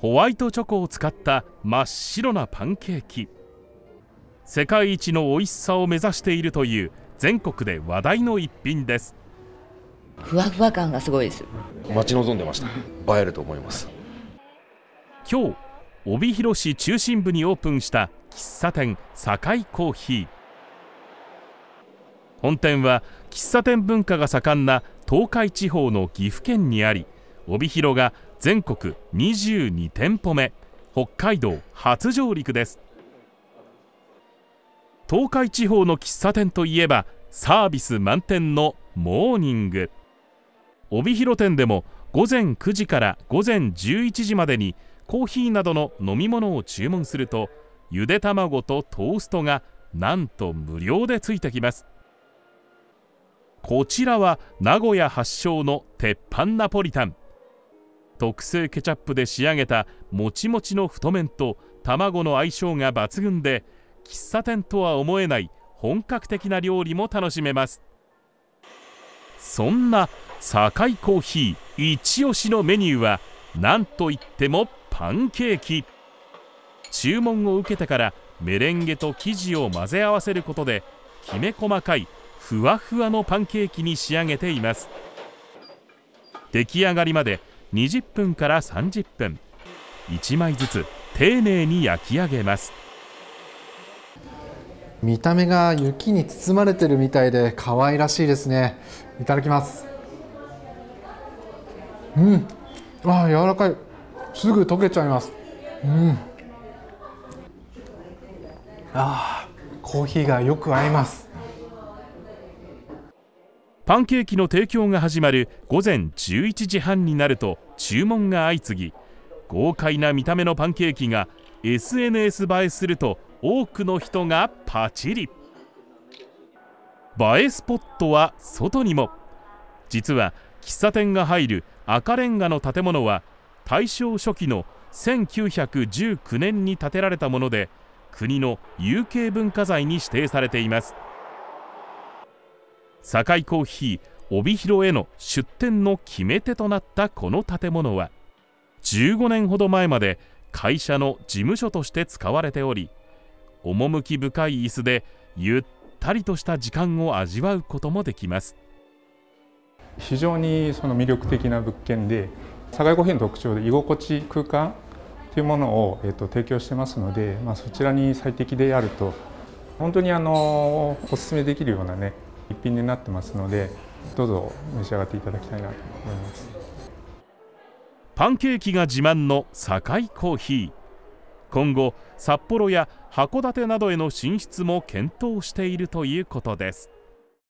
ホワイトチョコを使った真っ白なパンケーキ世界一の美味しさを目指しているという全国で話題の一品ですふわふわ感がすごいです待ち望んでました映えると思います今日帯広市中心部にオープンした喫茶店堺コーヒー本店は喫茶店文化が盛んな東海地方の岐阜県にあり帯広が全国22店舗目北海道初上陸です東海地方の喫茶店といえばサービス満点のモーニング帯広店でも午前9時から午前11時までにコーヒーなどの飲み物を注文するとゆで卵とトーストがなんと無料でついてきますこちらは名古屋発祥の鉄板ナポリタン特製ケチャップで仕上げたもちもちの太麺と卵の相性が抜群で喫茶店とは思えない本格的な料理も楽しめますそんな堺コーヒー一押しのメニューは何といってもパンケーキ注文を受けてからメレンゲと生地を混ぜ合わせることできめ細かいふわふわのパンケーキに仕上げています出来上がりまで20分から30分1枚ずつ丁寧に焼き上げます見た目が雪に包まれてるみたいで可愛らしいですねいただきますうんあ柔らかいすぐ溶けちゃいますうんあーコーヒーがよく合いますパンケーキの提供が始まる午前11時半になると注文が相次ぎ豪快な見た目のパンケーキが SNS 映えすると多くの人がパチリ映えスポットは外にも実は喫茶店が入る赤レンガの建物は大正初期の1919年に建てられたもので国の有形文化財に指定されています堺コーヒー帯広への出店の決め手となったこの建物は15年ほど前まで会社の事務所として使われており趣深い椅子でゆったりとした時間を味わうこともできます非常にその魅力的な物件で堺コーヒーの特徴で居心地空間というものを、えっと提供してますので、まあ、そちらに最適であると本当にあのおすすめできるようなね一品になってますのでどうぞ召し上がっていただきたいなと思いますパンケーキが自慢の堺コーヒー今後札幌や函館などへの進出も検討しているということです